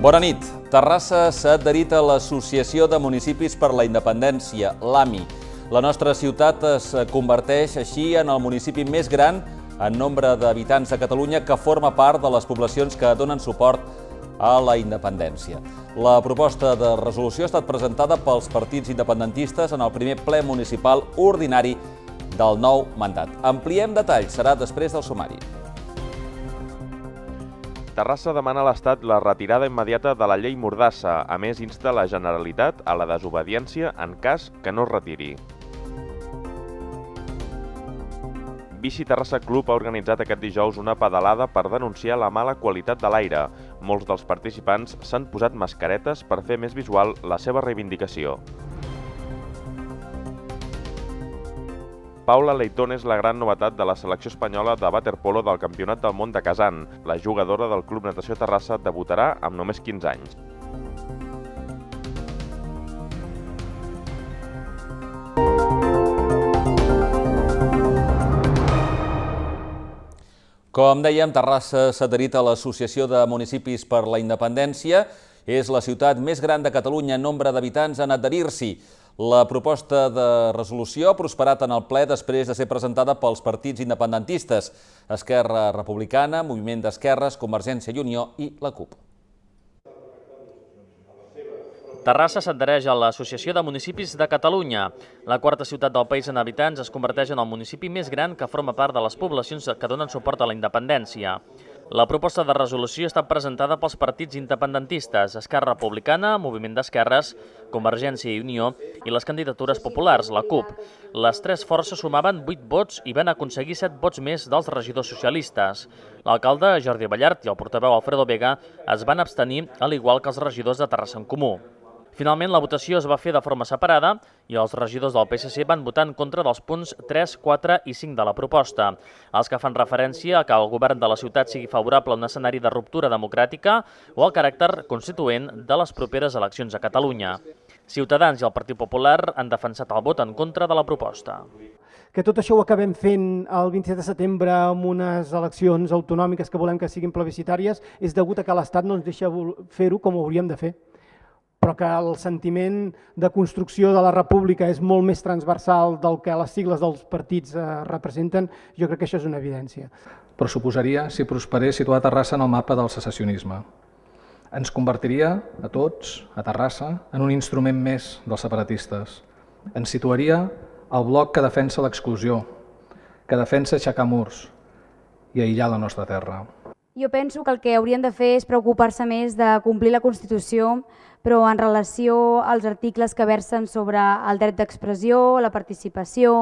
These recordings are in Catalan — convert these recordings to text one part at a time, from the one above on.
Bona nit. Terrassa s'ha adherit a l'Associació de Municipis per la Independència, l'AMI. La nostra ciutat es converteix així en el municipi més gran en nombre d'habitants de Catalunya que forma part de les poblacions que donen suport a la independència. La proposta de resolució ha estat presentada pels partits independentistes en el primer ple municipal ordinari del nou mandat. Ampliem detalls, serà després del sumari. Terrassa demana a l'Estat la retirada immediata de la llei Mordassa. A més, insta la Generalitat a la desobediència en cas que no es retiri. Bici Terrassa Club ha organitzat aquest dijous una pedalada per denunciar la mala qualitat de l'aire. Molts dels participants s'han posat mascaretes per fer més visual la seva reivindicació. Paula Leitón és la gran novetat de la selecció espanyola de waterpolo del Campionat del Món de Kazan. La jugadora del Club Natació Terrassa debutarà amb només 15 anys. Com dèiem, Terrassa adherit a l'Associació de Municipis per la Independència. És la ciutat més gran de Catalunya en nombre d'habitants en adherir-s'hi. La proposta de resolució ha prosperat en el ple després de ser presentada pels partits independentistes, Esquerra Republicana, Moviment d'Esquerres, Convergència i Unió i la CUP. Terrassa s'adhereix a l'Associació de Municipis de Catalunya. La quarta ciutat del país en habitants es converteix en el municipi més gran que forma part de les poblacions que donen suport a la independència. La proposta de resolució ha estat presentada pels partits independentistes, Esquerra Republicana, Moviment d'Esquerres, Convergència i Unió i les candidatures populars, la CUP. Les tres forces sumaven 8 vots i van aconseguir 7 vots més dels regidors socialistes. L'alcalde Jordi Ballart i el portaveu Alfredo Vega es van abstenir, al igual que els regidors de Terrassa en Comú. Finalment, la votació es va fer de forma separada i els regidors del PSC van votar en contra dels punts 3, 4 i 5 de la proposta. Els que fan referència a que el govern de la ciutat sigui favorable a un escenari de ruptura democràtica o al caràcter constituent de les properes eleccions a Catalunya. Ciutadans i el Partit Popular han defensat el vot en contra de la proposta. Que tot això ho acabem fent el 27 de setembre amb unes eleccions autonòmiques que volem que siguin plebiscitàries és degut a que l'Estat no ens deixa fer-ho com ho hauríem de fer però que el sentiment de construcció de la república és molt més transversal del que les sigles dels partits eh, representen, jo crec que això és una evidència. Però suposaria, si prosperés, situar Terrassa en el mapa del secessionisme. Ens convertiria, a tots, a Terrassa, en un instrument més dels separatistes. Ens situaria al bloc que defensa l'exclusió, que defensa aixecar murs i aïllar la nostra terra. Jo penso que el que haurien de fer és preocupar-se més de complir la Constitució, però en relació als articles que versen sobre el dret d'expressió, la participació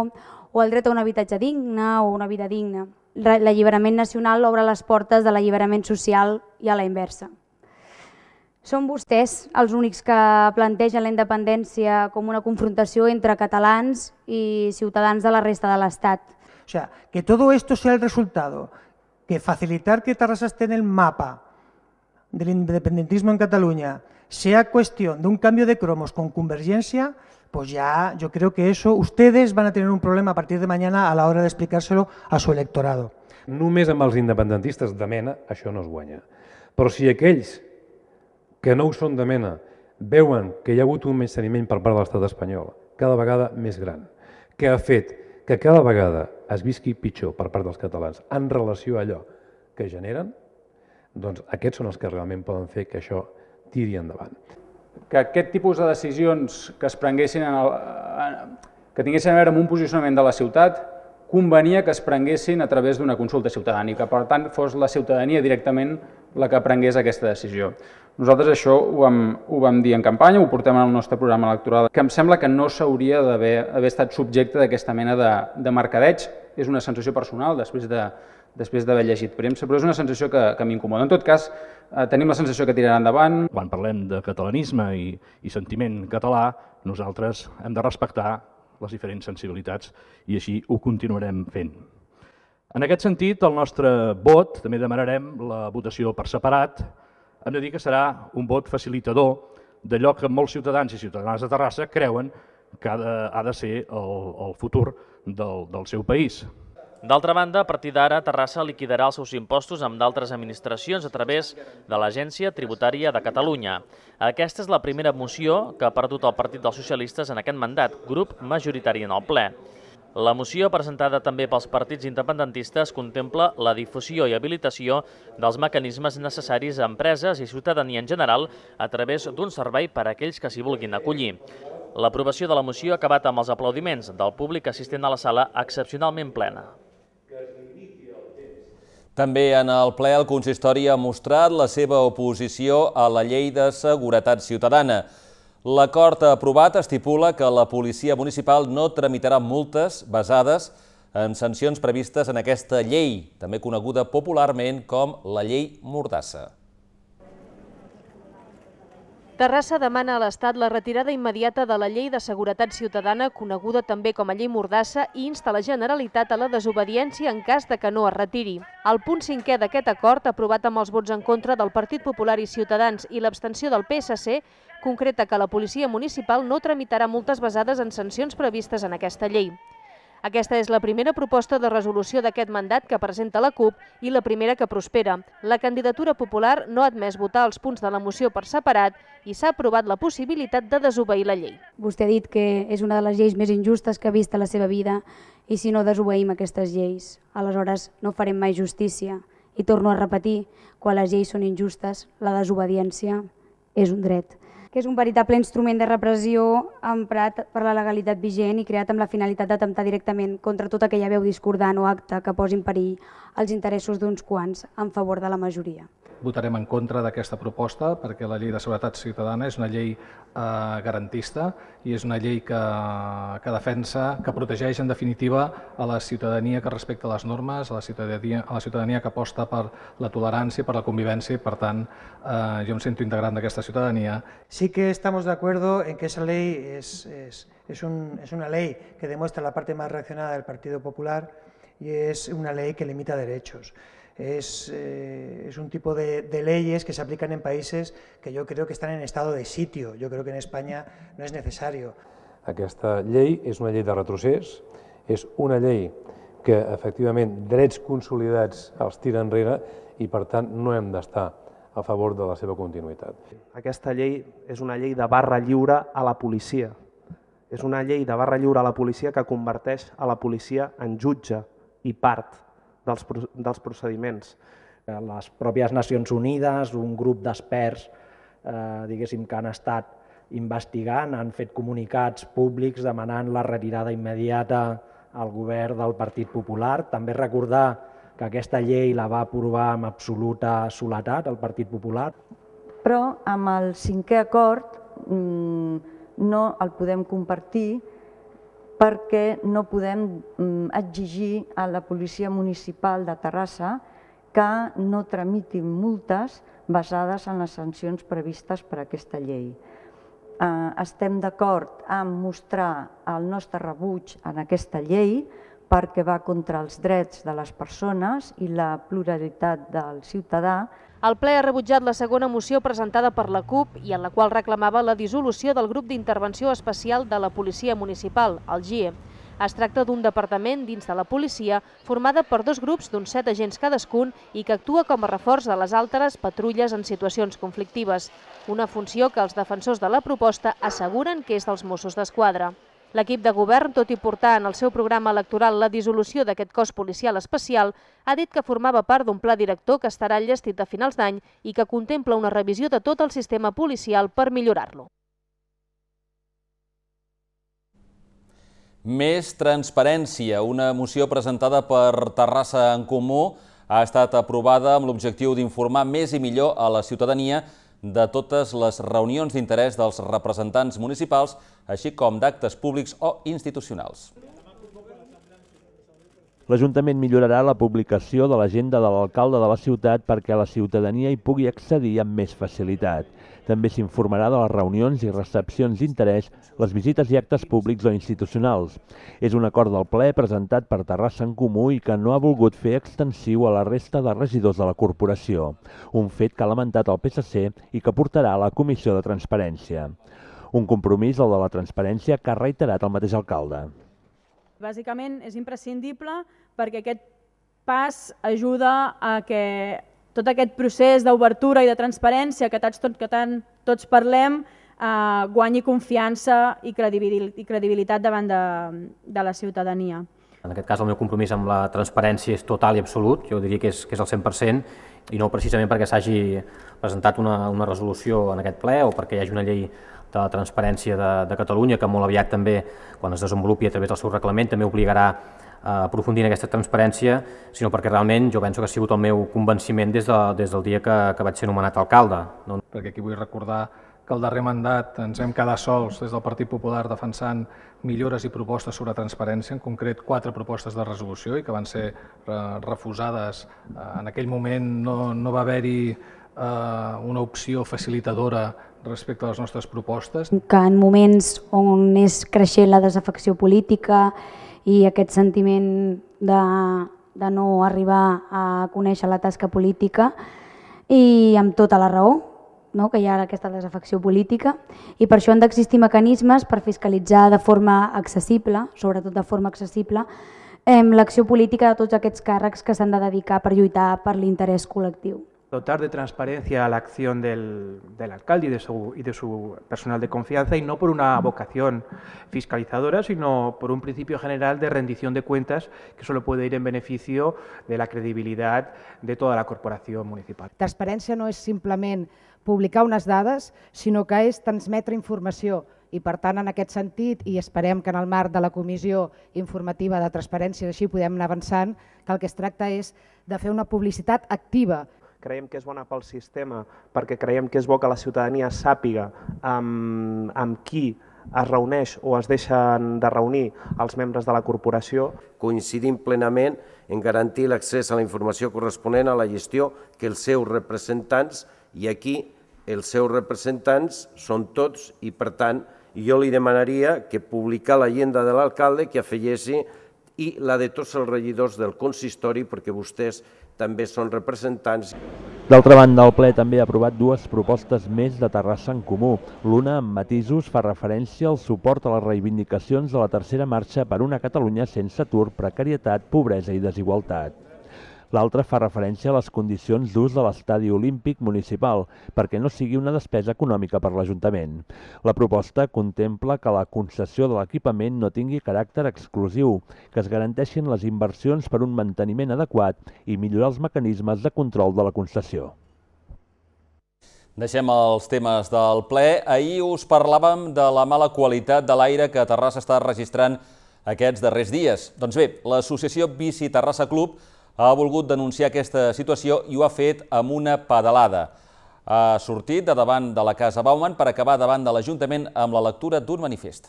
o el dret a un habitatge digne o una vida digna. L'alliberament nacional obre les portes de l'alliberament social i a la inversa. Són vostès els únics que plantegen la independència com una confrontació entre catalans i ciutadans de la resta de l'Estat. O sea, que todo esto sea el resultado que facilitar que Terrassa esté en el mapa del independentismo en Cataluña sea cuestión de un cambio de cromos con convergencia, pues ya yo creo que eso ustedes van a tener un problema a partir de mañana a la hora de explicárselo a su electorado. Només amb els independentistes de mena això no es guanya. Però si aquells que no ho són de mena veuen que hi ha hagut un menysteniment per part de l'estat espanyol, cada vegada més gran, que ha fet que cada vegada es visqui pitjor per part dels catalans en relació a allò que generen, doncs aquests són els que realment poden fer que això tiri endavant. Que aquest tipus de decisions que es prenguessin en el, que tinguessin a veure amb un posicionament de la ciutat convenia que es prenguessin a través d'una consulta que, Per tant, fos la ciutadania directament la que prengués aquesta decisió. Nosaltres això ho vam, ho vam dir en campanya, ho portem al nostre programa electoral, que em sembla que no s'hauria d'haver estat subjecte d'aquesta mena de, de mercadeig. És una sensació personal després de, després d'haver llegit premsa, però és una sensació que, que m'incomoda. En tot cas, eh, tenim la sensació que tiraran endavant. Quan parlem de catalanisme i, i sentiment català, nosaltres hem de respectar les diferents sensibilitats i així ho continuarem fent. En aquest sentit, el nostre vot, també demanarem la votació per separat, hem de dir que serà un vot facilitador d'allò que molts ciutadans i ciutadanes de Terrassa creuen que ha de, ha de ser el, el futur del, del seu país. D'altra banda, a partir d'ara, Terrassa liquidarà els seus impostos amb d'altres administracions a través de l'Agència Tributària de Catalunya. Aquesta és la primera moció que ha perdut el Partit dels Socialistes en aquest mandat, grup majoritari en el ple. La moció, presentada també pels partits independentistes, contempla la difusió i habilitació dels mecanismes necessaris a empreses i ciutadania en general a través d'un servei per a aquells que s'hi vulguin acollir. L'aprovació de la moció ha acabat amb els aplaudiments del públic assistent a la sala excepcionalment plena. També en el ple el consistori ha mostrat la seva oposició a la llei de seguretat ciutadana. L'acord aprovat estipula que la policia municipal no tramitarà multes basades en sancions previstes en aquesta llei, també coneguda popularment com la llei Mordassa. Terrassa demana a l'Estat la retirada immediata de la llei de seguretat ciutadana, coneguda també com a llei Mordassa, i insta la Generalitat a la desobediència en cas de que no es retiri. El punt cinquè d'aquest acord, aprovat amb els vots en contra del Partit Popular i Ciutadans i l'abstenció del PSC, concreta que la policia municipal no tramitarà multes basades en sancions previstes en aquesta llei. Aquesta és la primera proposta de resolució d'aquest mandat que presenta la CUP i la primera que prospera. La candidatura popular no ha admès votar els punts de la moció per separat i s'ha aprovat la possibilitat de desobeir la llei. Vostè ha dit que és una de les lleis més injustes que ha vist a la seva vida i si no desobeïm aquestes lleis, aleshores no farem mai justícia. I torno a repetir, quan les lleis són injustes, la desobediència és un dret que és un veritable instrument de repressió emprat per la legalitat vigent i creat amb la finalitat d'atemptar directament contra tota aquella veu discordant o acte que posi en perill els interessos d'uns quants en favor de la majoria. Votarem en contra d'aquesta proposta perquè la llei de seguretat ciutadana és una llei eh, garantista i és una llei que, que defensa, que protegeix en definitiva a la ciutadania que respecta les normes, a la ciutadania, a la ciutadania que aposta per la tolerància, per la convivència i per tant eh, jo em sento integrant d'aquesta ciutadania. Sí que estamos de acuerdo en que esa ley es, es, es, un, es una ley que demuestra la parte más reaccionada del Partido Popular y es una ley que limita derechos. Es, eh, es, un tipo de, leyes que se aplican en países que yo creo que están en estado de sitio. Yo creo que en España no es necesario. Esta ley es una ley de retroceso, es una ley que efectivamente drets consolidats els tira y i per no anda d'estar a favor de la seva continuïtat. Aquesta llei és una llei de barra lliure a la policia. És una llei de barra lliure a la policia que converteix a la policia en jutge i part dels, dels procediments. Les pròpies Nacions Unides, un grup d'experts eh, que han estat investigant, han fet comunicats públics demanant la retirada immediata al govern del Partit Popular. També recordar que aquesta llei la va aprovar amb absoluta soledat el Partit Popular. Però amb el cinquè acord mm, no el podem compartir perquè no podem mm, exigir a la Policia Municipal de Terrassa que no tramitin multes basades en les sancions previstes per aquesta llei. Eh, estem d'acord en mostrar el nostre rebuig en aquesta llei, perquè va contra els drets de les persones i la pluralitat del ciutadà. El ple ha rebutjat la segona moció presentada per la CUP i en la qual reclamava la dissolució del grup d'intervenció especial de la Policia Municipal, el GIE. Es tracta d'un departament dins de la policia formada per dos grups d'uns set agents cadascun i que actua com a reforç de les altres patrulles en situacions conflictives, una funció que els defensors de la proposta asseguren que és dels Mossos d'Esquadra. L'equip de govern, tot i portar en el seu programa electoral la dissolució d'aquest cos policial especial, ha dit que formava part d'un pla director que estarà llestit a finals d'any i que contempla una revisió de tot el sistema policial per millorar-lo. Més transparència. Una moció presentada per Terrassa en Comú ha estat aprovada amb l'objectiu d'informar més i millor a la ciutadania de totes les reunions d'interès dels representants municipals, així com d'actes públics o institucionals. L'Ajuntament millorarà la publicació de l'agenda de l'alcalde de la ciutat perquè la ciutadania hi pugui accedir amb més facilitat. També s'informarà de les reunions i recepcions d'interès, les visites i actes públics o institucionals. És un acord del ple presentat per Terrassa en Comú i que no ha volgut fer extensiu a la resta de regidors de la corporació, un fet que ha lamentat el PSC i que portarà a la Comissió de Transparència. Un compromís, el de la transparència, que ha reiterat el mateix alcalde. Bàsicament és imprescindible perquè aquest pas ajuda a que tot aquest procés d'obertura i de transparència que tots, tot, que tant tots parlem eh, guanyi confiança i, credibilitat, i credibilitat davant de, de la ciutadania. En aquest cas el meu compromís amb la transparència és total i absolut, jo diria que és, que és el 100% i no precisament perquè s'hagi presentat una, una resolució en aquest ple o perquè hi hagi una llei de la transparència de, de Catalunya, que molt aviat també, quan es desenvolupi a través del seu reglament, també obligarà a aprofundir en aquesta transparència, sinó perquè realment jo penso que ha sigut el meu convenciment des, de, des del dia que, que vaig ser nomenat alcalde. No? Perquè aquí vull recordar que el darrer mandat ens hem quedat sols des del Partit Popular defensant millores i propostes sobre transparència, en concret quatre propostes de resolució i que van ser refusades. Eh, en aquell moment no, no va haver-hi Eh, una opció facilitadora respecte a les nostres propostes? Que en moments on és creixent la desafecció política i aquest sentiment de, de no arribar a conèixer la tasca política i amb tota la raó, no? que hi ha aquesta desafecció política i per això han d'existir mecanismes per fiscalitzar de forma accessible, sobretot de forma accessible, l'acció política de tots aquests càrrecs que s'han de dedicar per lluitar per l'interès col·lectiu dotar de transparencia a la acción del, del alcalde y de, su, y de, su, personal de confianza, y no por una vocación fiscalizadora, sino por un principio general de rendición de cuentas que solo puede ir en beneficio de la credibilidad de toda la corporació municipal. Transparència no és simplement publicar unes dades, sinó que és transmetre informació i per tant en aquest sentit i esperem que en el marc de la comissió informativa de transparència així podem anar avançant que el que es tracta és de fer una publicitat activa creiem que és bona pel sistema, perquè creiem que és bo que la ciutadania sàpiga amb, amb qui es reuneix o es deixen de reunir els membres de la corporació. Coincidim plenament en garantir l'accés a la informació corresponent a la gestió que els seus representants, i aquí els seus representants són tots i, per tant, jo li demanaria que publicar l'agenda de l'alcalde que afegessi i la de tots els regidors del consistori perquè vostès també són representants. D'altra banda, el ple també ha aprovat dues propostes més de Terrassa en Comú. L'una, amb matisos, fa referència al suport a les reivindicacions de la tercera marxa per una Catalunya sense atur, precarietat, pobresa i desigualtat. L'altre fa referència a les condicions d'ús de l'estadi olímpic municipal perquè no sigui una despesa econòmica per l'Ajuntament. La proposta contempla que la concessió de l'equipament no tingui caràcter exclusiu, que es garanteixin les inversions per un manteniment adequat i millorar els mecanismes de control de la concessió. Deixem els temes del ple. Ahir us parlàvem de la mala qualitat de l'aire que Terrassa està registrant aquests darrers dies. Doncs bé, l'associació Bici Terrassa Club ha volgut denunciar aquesta situació i ho ha fet amb una pedalada. Ha sortit de davant de la Casa Bauman per acabar davant de l'Ajuntament amb la lectura d'un manifest.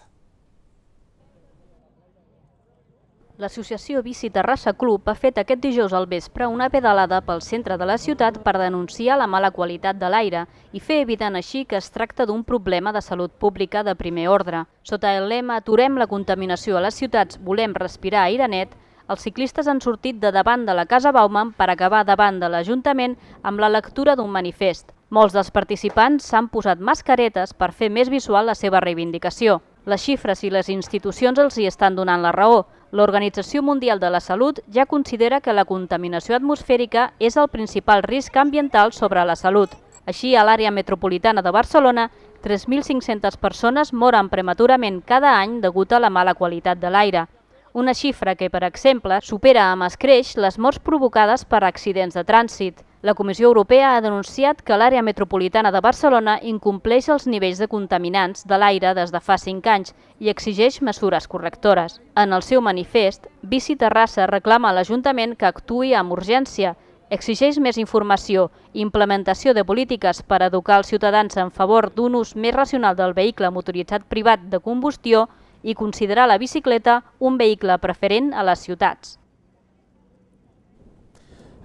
L'associació Bici Terrassa Club ha fet aquest dijous al vespre una pedalada pel centre de la ciutat per denunciar la mala qualitat de l'aire i fer evident així que es tracta d'un problema de salut pública de primer ordre. Sota el lema Aturem la contaminació a les ciutats, volem respirar aire net, els ciclistes han sortit de davant de la Casa Bauman per acabar davant de l'Ajuntament amb la lectura d'un manifest. Molts dels participants s'han posat mascaretes per fer més visual la seva reivindicació. Les xifres i les institucions els hi estan donant la raó. L'Organització Mundial de la Salut ja considera que la contaminació atmosfèrica és el principal risc ambiental sobre la salut. Així, a l'àrea metropolitana de Barcelona, 3.500 persones moren prematurament cada any degut a la mala qualitat de l'aire una xifra que, per exemple, supera amb escreix les morts provocades per accidents de trànsit. La Comissió Europea ha denunciat que l'àrea metropolitana de Barcelona incompleix els nivells de contaminants de l'aire des de fa 5 anys i exigeix mesures correctores. En el seu manifest, Bici Terrassa reclama a l'Ajuntament que actui amb urgència, exigeix més informació i implementació de polítiques per educar els ciutadans en favor d'un ús més racional del vehicle motoritzat privat de combustió i considerar la bicicleta un vehicle preferent a les ciutats.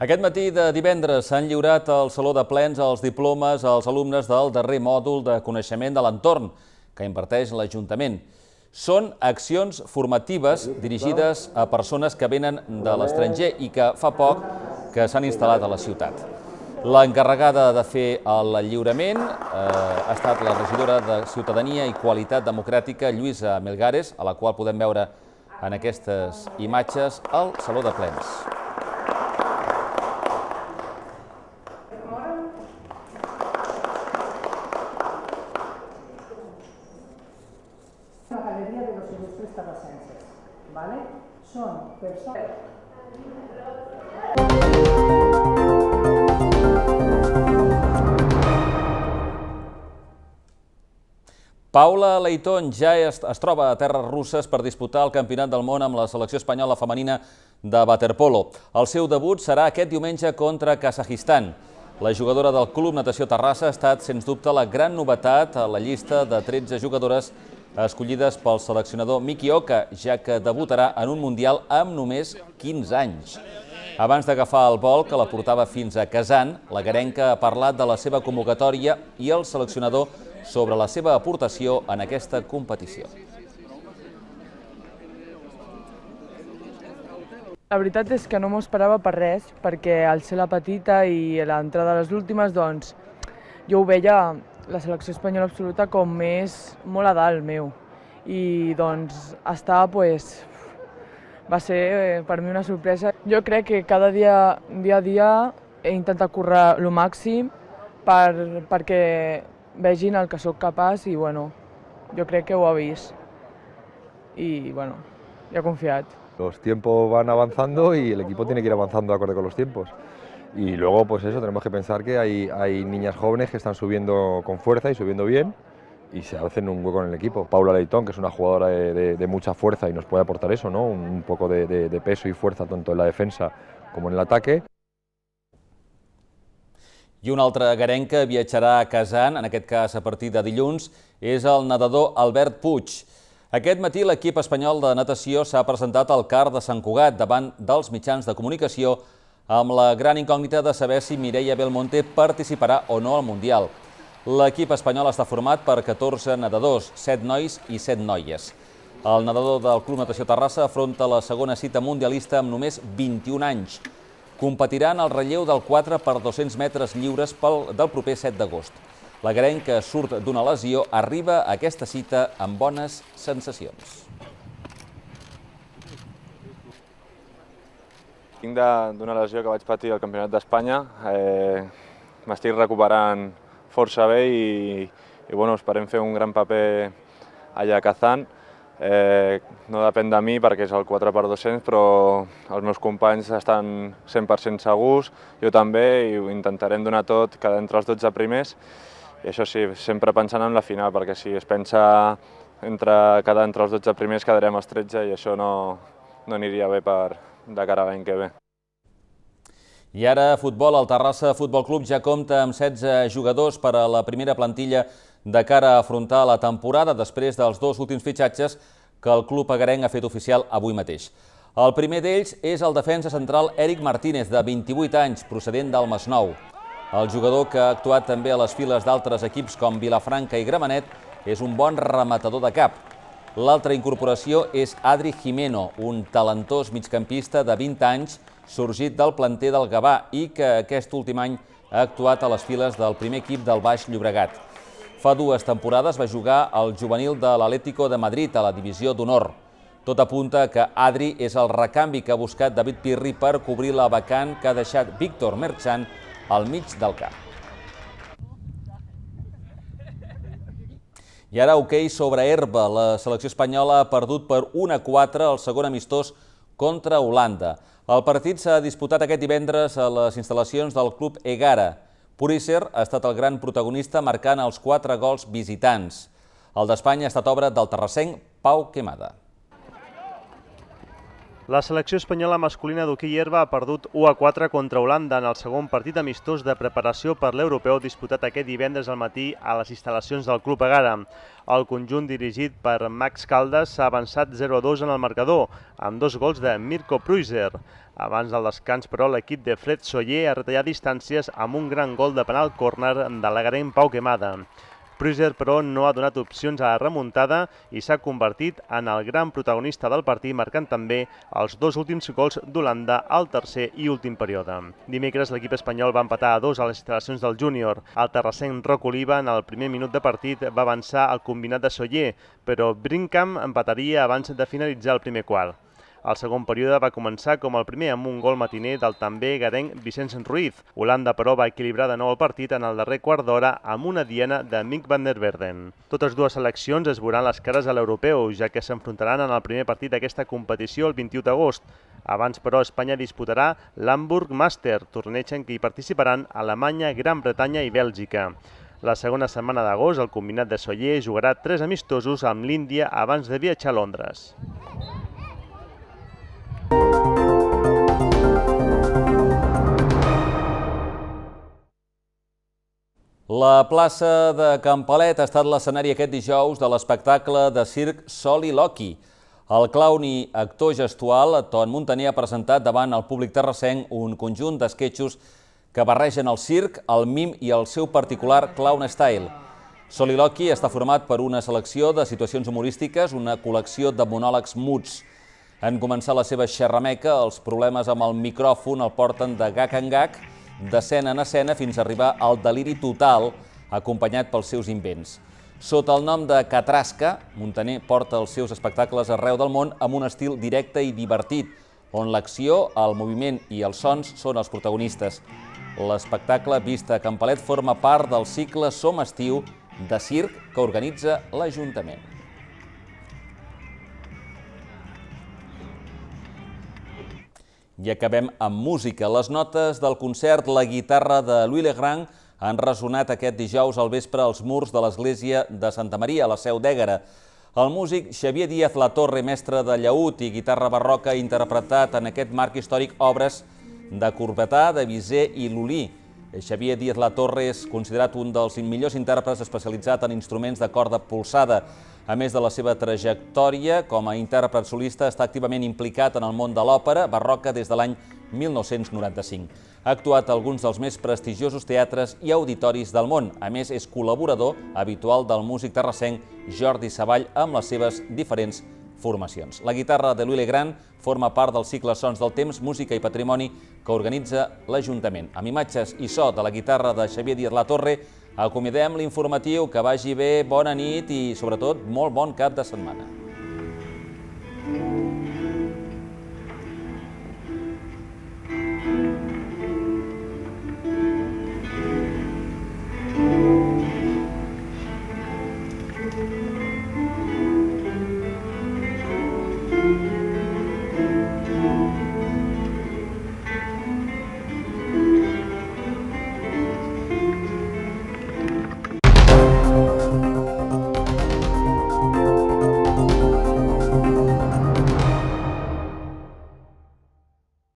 Aquest matí de divendres s'han lliurat al Saló de Plens els diplomes als alumnes del darrer mòdul de coneixement de l'entorn que imparteix l'Ajuntament. Són accions formatives dirigides a persones que venen de l'estranger i que fa poc que s'han instal·lat a la ciutat. L'encarregada de fer el lliurament eh, ha estat la regidora de Ciutadania i Qualitat Democràtica, Lluïsa Melgares, a la qual podem veure en aquestes imatges al Saló de Plens. Paula Leitón ja es, es troba a terres russes per disputar el Campionat del Món amb la selecció espanyola femenina de waterpolo. El seu debut serà aquest diumenge contra Kazajistan. La jugadora del Club Natació Terrassa ha estat, sens dubte, la gran novetat a la llista de 13 jugadores escollides pel seleccionador Miki Oka, ja que debutarà en un Mundial amb només 15 anys. Abans d'agafar el vol que la portava fins a Kazan, la Garenca ha parlat de la seva convocatòria i el seleccionador sobre la seva aportació en aquesta competició. La veritat és que no m'ho esperava per res, perquè al ser la petita i l'entrada de les últimes, doncs, jo ho veia la selecció espanyola absoluta com més molt a dalt meu. I doncs estava, pues, va ser eh, per mi una sorpresa. Jo crec que cada dia, dia a dia he intentat currar el màxim per, perquè vegin al que sóc capaz y bueno, yo creo que lo ha y bueno, ya he Los tiempos van avanzando y el equipo tiene que ir avanzando de acuerdo con los tiempos. Y luego, pues eso, tenemos que pensar que hay, hay niñas jóvenes que están subiendo con fuerza y subiendo bien y se hacen un hueco en el equipo. Paula Leitón, que es una jugadora de, mucha fuerza y nos puede aportar eso, ¿no? Un, poco de, peso y fuerza tanto en la defensa como en el ataque. I un altre garenc que viatjarà a Kazan, en aquest cas a partir de dilluns, és el nedador Albert Puig. Aquest matí l'equip espanyol de natació s'ha presentat al CAR de Sant Cugat davant dels mitjans de comunicació amb la gran incògnita de saber si Mireia Belmonte participarà o no al Mundial. L'equip espanyol està format per 14 nedadors, 7 nois i 7 noies. El nedador del Club Natació Terrassa afronta la segona cita mundialista amb només 21 anys competiran al relleu del 4 per 200 metres lliures pel, del proper 7 d'agost. La Garen, que surt d'una lesió, arriba a aquesta cita amb bones sensacions. Vinc d'una lesió que vaig patir al Campionat d'Espanya. Eh, M'estic recuperant força bé i, i bueno, esperem fer un gran paper allà a Kazan. Eh, no depèn de mi perquè és el 4x200, però els meus companys estan 100% segurs, jo també, i ho intentarem donar tot, quedar entre els 12 primers, i això sí, sempre pensant en la final, perquè si es pensa entre, quedar entre els 12 primers quedarem els 13 i això no, no aniria bé per, de cara a l'any que ve. I ara futbol, el Terrassa Futbol Club ja compta amb 16 jugadors per a la primera plantilla de cara a afrontar la temporada després dels dos últims fitxatges que el club agarenc ha fet oficial avui mateix. El primer d'ells és el defensa central Eric Martínez, de 28 anys, procedent del Masnou. El jugador que ha actuat també a les files d'altres equips com Vilafranca i Gramenet és un bon rematador de cap. L'altra incorporació és Adri Jimeno, un talentós migcampista de 20 anys, sorgit del planter del Gavà i que aquest últim any ha actuat a les files del primer equip del Baix Llobregat. Fa dues temporades va jugar al juvenil de l'Atlético de Madrid a la divisió d'honor. Tot apunta que Adri és el recanvi que ha buscat David Pirri per cobrir la vacant que ha deixat Víctor Merchan al mig del camp. I ara hoquei okay sobre herba. La selecció espanyola ha perdut per 1 a 4 el segon amistós contra Holanda. El partit s'ha disputat aquest divendres a les instal·lacions del Club Egara, Pulitzer ha estat el gran protagonista marcant els quatre gols visitants. El d'Espanya ha estat obra del terrassenc Pau Quemada. La selecció espanyola masculina d'hoquei herba ha perdut 1 a 4 contra Holanda en el segon partit amistós de preparació per l'europeu disputat aquest divendres al matí a les instal·lacions del Club Agara. El conjunt dirigit per Max Caldas s'ha avançat 0 a 2 en el marcador, amb dos gols de Mirko Pruiser. Abans del descans, però, l'equip de Fred Soller ha retallat distàncies amb un gran gol de penal córner de Garen Pau Quemada. Pruger, però, no ha donat opcions a la remuntada i s'ha convertit en el gran protagonista del partit, marcant també els dos últims gols d'Holanda al tercer i últim període. Dimecres, l'equip espanyol va empatar a dos a les instal·lacions del júnior. El terrassenc Roc Oliva, en el primer minut de partit, va avançar el combinat de Soller, però Brinkham empataria abans de finalitzar el primer quart. El segon període va començar com el primer amb un gol matiner del també gadenc Vicenç Ruiz. Holanda, però, va equilibrar de nou el partit en el darrer quart d'hora amb una diana de Mick van der Verden. Totes dues seleccions es veuran les cares a l'europeu, ja que s'enfrontaran en el primer partit d'aquesta competició el 21 d'agost. Abans, però, Espanya disputarà l'Hamburg Master, torneig en què hi participaran Alemanya, Gran Bretanya i Bèlgica. La segona setmana d'agost, el combinat de Soller jugarà tres amistosos amb l'Índia abans de viatjar a Londres. La plaça de Campalet ha estat l'escenari aquest dijous de l'espectacle de circ Sol i Loki. El clown i actor gestual, Ton Montaner, ha presentat davant el públic terrassenc un conjunt d'esquetxos que barregen el circ, el mim i el seu particular clown style. Sol i Loki està format per una selecció de situacions humorístiques, una col·lecció de monòlegs muts. En començar la seva xerrameca, els problemes amb el micròfon el porten de gac en gac, d'escena en escena fins a arribar al deliri total acompanyat pels seus invents. Sota el nom de Catrasca, Montaner porta els seus espectacles arreu del món amb un estil directe i divertit, on l'acció, el moviment i els sons són els protagonistes. L'espectacle Vista a Campalet forma part del cicle Som Estiu de circ que organitza l'Ajuntament. I acabem amb música. Les notes del concert La guitarra de Louis Legrand han resonat aquest dijous al vespre als murs de l'església de Santa Maria, a la seu d'Ègara. El músic Xavier Díaz La Torre, mestre de llaüt i guitarra barroca, ha interpretat en aquest marc històric obres de Corbetà, de Viser i Lulí. Xavier Díaz La Torre és considerat un dels millors intèrprets especialitzat en instruments de corda polsada. A més de la seva trajectòria com a intèrpret solista, està activament implicat en el món de l'òpera barroca des de l'any 1995. Ha actuat a alguns dels més prestigiosos teatres i auditoris del món. A més, és col·laborador habitual del músic terrassenc Jordi Savall amb les seves diferents formacions. La guitarra de Louis Legrand forma part del cicle Sons del Temps, Música i Patrimoni que organitza l'Ajuntament. Amb imatges i so de la guitarra de Xavier Díaz La Torre, Acomidem l'informatiu, que vagi bé, bona nit i, sobretot, molt bon cap de setmana.